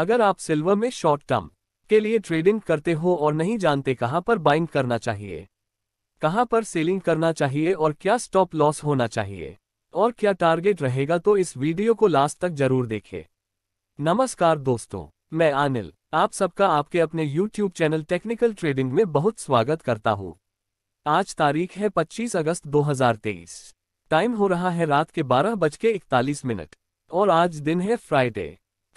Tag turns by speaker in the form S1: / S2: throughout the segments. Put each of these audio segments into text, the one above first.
S1: अगर आप सिल्वर में शॉर्ट टर्म के लिए ट्रेडिंग करते हो और नहीं जानते कहां पर बाइंग करना चाहिए कहां पर सेलिंग करना चाहिए और क्या स्टॉप लॉस होना चाहिए और क्या टारगेट रहेगा तो इस वीडियो को लास्ट तक जरूर देखें नमस्कार दोस्तों मैं अनिल आप सबका आपके अपने YouTube चैनल टेक्निकल ट्रेडिंग में बहुत स्वागत करता हूँ आज तारीख है 25 अगस्त 2023 टाइम हो रहा है रात के बारह बज के इकतालीस मिनट और आज दिन है फ्राइडे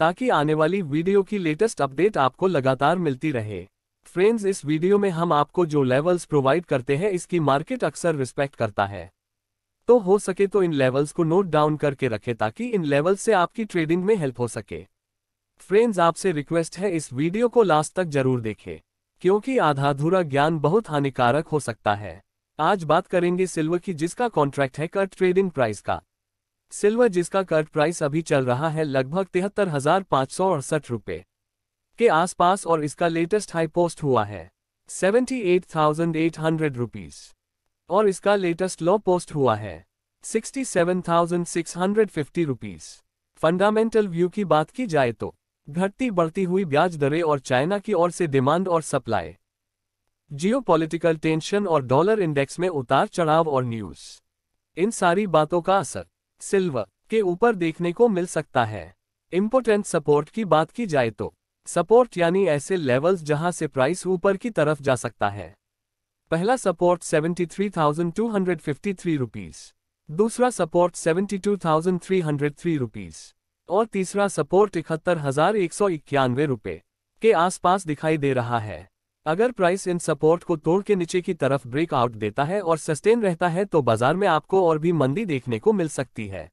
S1: ताकि आने वाली वीडियो की लेटेस्ट अपडेट आपको लगातार मिलती रहे फ्रेंड्स इस वीडियो में हम आपको जो लेवल्स प्रोवाइड करते हैं इसकी मार्केट अक्सर रिस्पेक्ट करता है तो हो सके तो इन लेवल्स को नोट डाउन करके रखें ताकि इन लेवल्स से आपकी ट्रेडिंग में हेल्प हो सके फ्रेंड्स आपसे रिक्वेस्ट है इस वीडियो को लास्ट तक जरूर देखें क्योंकि आधाधुरा ज्ञान बहुत हानिकारक हो सकता है आज बात करेंगे सिल्वर की जिसका कॉन्ट्रैक्ट है कर ट्रेडिंग प्राइस का सिल्वर जिसका कर्ट प्राइस अभी चल रहा है लगभग तिहत्तर हजार पाँच सौ अड़सठ रुपये के आसपास और इसका लेटेस्ट हाई पोस्ट हुआ है seventy eight thousand eight hundred rupees और इसका लेटेस्ट लो पोस्ट हुआ है sixty seven thousand six hundred fifty rupees fundamental view की बात की जाए तो घटती बढ़ती हुई ब्याज दरें और चाइना की ओर से डिमांड और सप्लाई जियोपॉलिटिकल टेंशन और डॉलर इंडेक्स में उतार चढ़ाव और न्यूज़ इन सारी बातों का असर सिल्वर के ऊपर देखने को मिल सकता है इम्पोर्टेंट सपोर्ट की बात की जाए तो सपोर्ट यानी ऐसे लेवल्स जहां से प्राइस ऊपर की तरफ जा सकता है पहला सपोर्ट 73,253 रुपीस, दूसरा सपोर्ट 72,303 रुपीस और तीसरा सपोर्ट इकहत्तर हजार एक सौ इक्यानवे के आसपास दिखाई दे रहा है अगर प्राइस इन सपोर्ट को तोड़ के नीचे की तरफ ब्रेकआउट देता है और सस्टेन रहता है तो बाजार में आपको और भी मंदी देखने को मिल सकती है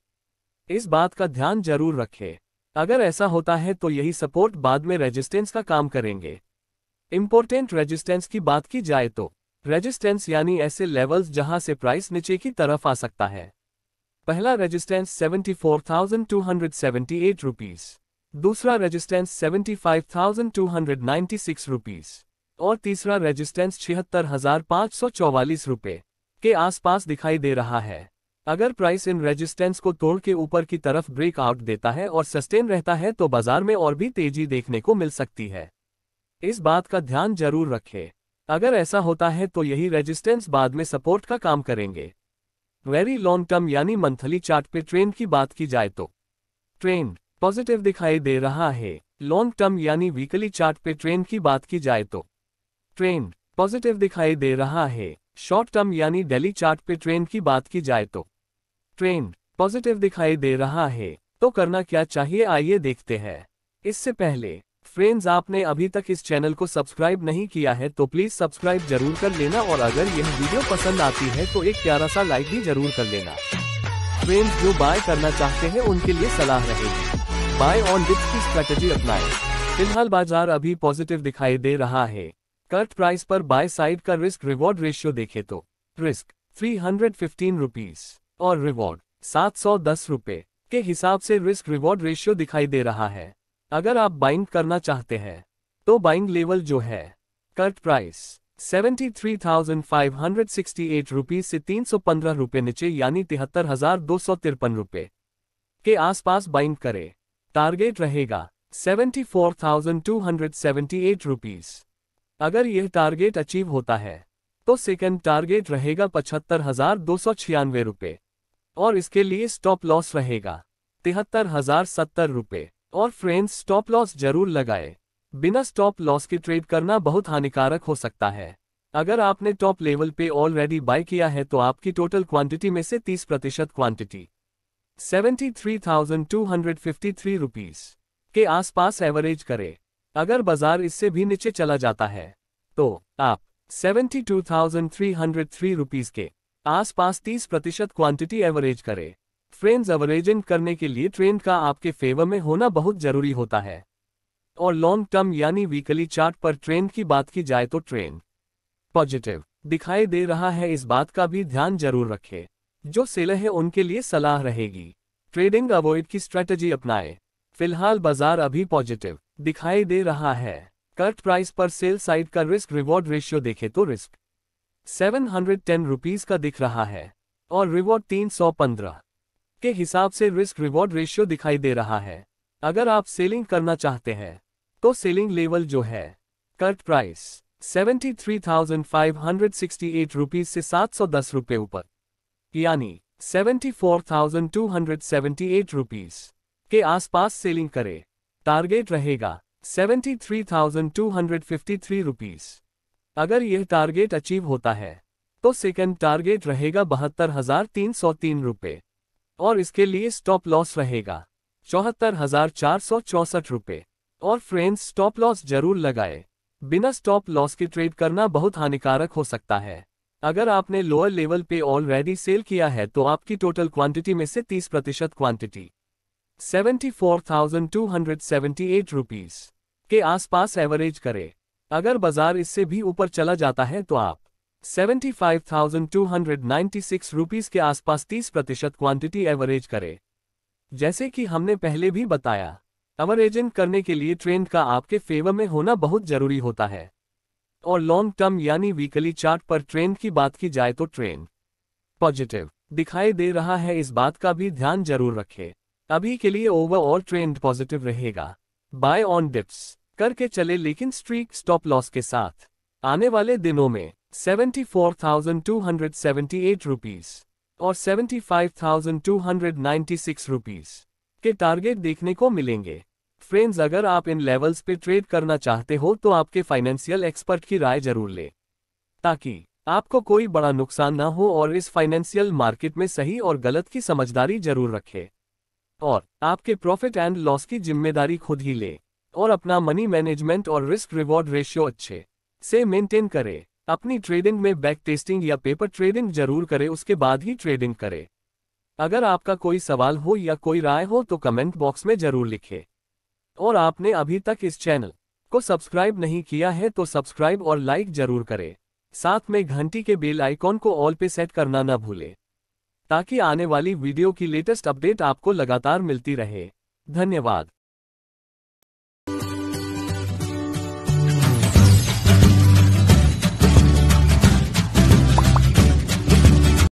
S1: इस बात का ध्यान जरूर रखें अगर ऐसा होता है तो यही सपोर्ट बाद में रेजिस्टेंस का काम करेंगे इम्पोर्टेंट रेजिस्टेंस की बात की जाए तो रेजिस्टेंस यानी ऐसे लेवल्स जहां से प्राइस नीचे की तरफ आ सकता है पहला resistance seventy four thousand two hundred seventy eight दूसरा resistance seventy five thousand two hundred ninety six और तीसरा रेजिस्टेंस छिहत्तर हजार सौ चौवालीस के आसपास दिखाई दे रहा है अगर प्राइस इन रेजिस्टेंस को तोड़ के ऊपर की तरफ ब्रेक आउट देता है और सस्टेन रहता है तो बाजार में और भी तेजी देखने को मिल सकती है इस बात का ध्यान जरूर रखें अगर ऐसा होता है तो यही रेजिस्टेंस बाद में सपोर्ट का काम करेंगे वेरी लॉन्ग टर्म यानी मंथली चार्ट पे ट्रेंड की बात की जाए तो ट्रेंड पॉजिटिव दिखाई दे रहा है लॉन्ग टर्म यानी वीकली चार्ट पे ट्रेंड की बात की जाए तो ट्रेंड पॉजिटिव दिखाई दे रहा है शॉर्ट टर्म यानी डेली चार्ट पे ट्रेंड की बात की जाए तो ट्रेंड पॉजिटिव दिखाई दे रहा है तो करना क्या चाहिए आइए देखते हैं इससे पहले फ्रेंड्स आपने अभी तक इस चैनल को सब्सक्राइब नहीं किया है तो प्लीज सब्सक्राइब जरूर कर लेना और अगर यह वीडियो पसंद आती है तो एक प्यारा सा लाइक भी जरूर कर लेना फ्रेंड्स जो बाय करना चाहते हैं उनके लिए सलाह रहेगी बाय ऑन डिप्स की स्ट्रेटेजी अपनाएं फिलहाल बाजार अभी पॉजिटिव दिखाई दे रहा है कर्ट प्राइस पर बाय साइड का रिस्क रिवॉर्ड रेशियो देखे तो risk three hundred fifteen rupees और रिवॉर्ड सात सौ दस के हिसाब से रिस्क रिवॉर्ड रेशियो दिखाई दे रहा है अगर आप बाइंग करना चाहते हैं तो बाइंग लेवल जो है current price seventy three thousand five hundred sixty eight rupees से तीन सौ पंद्रह नीचे यानी तिहत्तर हजार दो सौ तिरपन के आसपास बाइंग करें टारगेट रहेगा seventy four thousand two hundred seventy eight rupees अगर यह टारगेट अचीव होता है तो सेकेंड टारगेट रहेगा पचहत्तर हजार दो सौ छियानवे रुपये और इसके लिए स्टॉप लॉस रहेगा तिहत्तर हजार सत्तर रुपये और फ्रेंड्स स्टॉप लॉस जरूर लगाए बिना स्टॉप लॉस के ट्रेड करना बहुत हानिकारक हो सकता है अगर आपने टॉप लेवल पे ऑलरेडी बाय किया है तो आपकी टोटल क्वांटिटी में से 30 प्रतिशत क्वांटिटी 73,253 थ्री के आसपास एवरेज करें अगर बाजार इससे भी नीचे चला जाता है तो आप 72,303 रुपीस के आसपास 30 प्रतिशत क्वांटिटी एवरेज करें फ्रेंड्स एवरेजिंग करने के लिए ट्रेंड का आपके फेवर में होना बहुत जरूरी होता है और लॉन्ग टर्म यानी वीकली चार्ट पर ट्रेंड की बात की जाए तो ट्रेंड पॉजिटिव दिखाई दे रहा है इस बात का भी ध्यान जरूर रखें जो सेलर है उनके लिए सलाह रहेगी ट्रेडिंग अवॉइड की स्ट्रेटजी अपनाएं फिलहाल बाजार अभी पॉजिटिव दिखाई दे रहा है कर्ट प्राइस पर सेल साइड का रिस्क रिवॉर्ड रेशियो देखे तो risk seven hundred ten rupees का दिख रहा है और रिवॉर्ड तीन सौ पंद्रह के हिसाब से रिस्क रिवॉर्ड रेशियो दिखाई दे रहा है अगर आप सेलिंग करना चाहते हैं तो सेलिंग लेवल जो है current price seventy three thousand five hundred sixty eight rupees से सात सौ दस रुपए ऊपर यानी seventy four thousand two hundred seventy eight rupees के आसपास सेलिंग करें टारगेट रहेगा seventy three thousand two hundred fifty three rupees अगर यह टारगेट अचीव होता है तो सेकंड टारगेट रहेगा बहत्तर हजार तीन सौ तीन रुपये और इसके लिए स्टॉप लॉस रहेगा चौहत्तर हजार चार सौ चौसठ रुपये और फ्रेंड्स स्टॉप लॉस जरूर लगाए बिना स्टॉप लॉस के ट्रेड करना बहुत हानिकारक हो सकता है अगर आपने लोअर लेवल पे ऑलरेडी सेल किया है तो आपकी टोटल क्वांटिटी में से 30 प्रतिशत क्वांटिटी 74,278 रुपीस के आसपास एवरेज करें अगर बाजार इससे भी ऊपर चला जाता है तो आप 75,296 रुपीस के आसपास 30 प्रतिशत क्वांटिटी एवरेज करें जैसे कि हमने पहले भी बताया एवरेजिंग करने के लिए ट्रेंड का आपके फेवर में होना बहुत जरूरी होता है और लॉन्ग टर्म यानी वीकली चार्ट पर ट्रेंड की बात की जाए तो ट्रेंड पॉजिटिव दिखाई दे रहा है इस बात का भी ध्यान जरूर रखें अभी के लिए ओवरऑल ट्रेंड पॉजिटिव रहेगा बाय ऑन डिप्स करके चले लेकिन स्ट्रीक स्टॉप लॉस के साथ आने वाले दिनों में 74,278 रुपीस और 75,296 रुपीस के टारगेट देखने को मिलेंगे फ्रेंड्स अगर आप इन लेवल्स पे ट्रेड करना चाहते हो तो आपके फाइनेंशियल एक्सपर्ट की राय जरूर ले ताकि आपको कोई बड़ा नुकसान ना हो और इस फाइनेंशियल मार्केट में सही और गलत की समझदारी जरूर रखें और आपके प्रॉफिट एंड लॉस की जिम्मेदारी खुद ही ले और अपना मनी मैनेजमेंट और रिस्क रिवॉर्ड रेशियो अच्छे से मेंटेन करे अपनी ट्रेडिंग में बैक टेस्टिंग या पेपर ट्रेडिंग जरूर करे उसके बाद ही ट्रेडिंग करे अगर आपका कोई सवाल हो या कोई राय हो तो कमेंट बॉक्स में जरूर लिखे और आपने अभी तक इस चैनल को सब्सक्राइब नहीं किया है तो सब्सक्राइब और लाइक जरूर करें साथ में घंटी के बेल आइकॉन को ऑल पे सेट करना न भूलें ताकि आने वाली वीडियो की लेटेस्ट अपडेट आपको लगातार मिलती रहे धन्यवाद